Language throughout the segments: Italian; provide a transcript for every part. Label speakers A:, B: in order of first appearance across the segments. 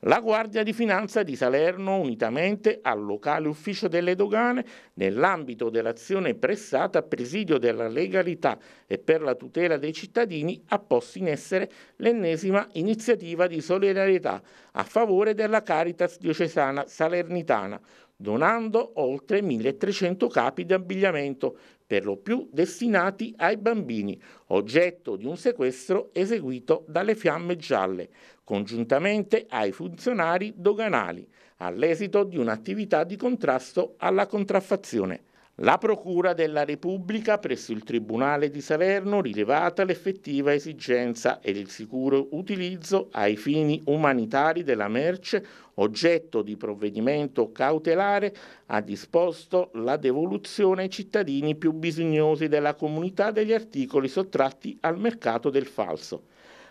A: La Guardia di Finanza di Salerno, unitamente al locale ufficio delle dogane, nell'ambito dell'azione pressata a presidio della legalità e per la tutela dei cittadini, ha posto in essere l'ennesima iniziativa di solidarietà a favore della Caritas diocesana salernitana, donando oltre 1300 capi di abbigliamento, per lo più destinati ai bambini, oggetto di un sequestro eseguito dalle fiamme gialle, congiuntamente ai funzionari doganali, all'esito di un'attività di contrasto alla contraffazione. La Procura della Repubblica presso il Tribunale di Salerno rilevata l'effettiva esigenza ed il sicuro utilizzo ai fini umanitari della merce oggetto di provvedimento cautelare ha disposto la devoluzione ai cittadini più bisognosi della comunità degli articoli sottratti al mercato del falso,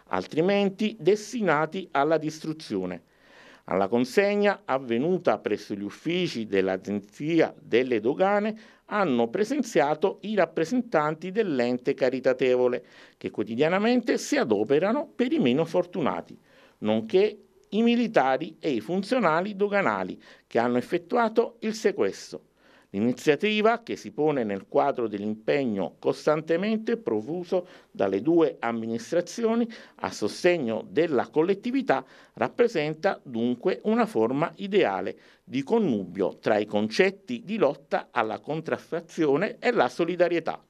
A: altrimenti destinati alla distruzione. Alla consegna avvenuta presso gli uffici dell'Agenzia delle Dogane hanno presenziato i rappresentanti dell'ente caritatevole che quotidianamente si adoperano per i meno fortunati, nonché i militari e i funzionali doganali che hanno effettuato il sequestro. L'iniziativa che si pone nel quadro dell'impegno costantemente profuso dalle due amministrazioni a sostegno della collettività rappresenta dunque una forma ideale di connubio tra i concetti di lotta alla contraffazione e la solidarietà.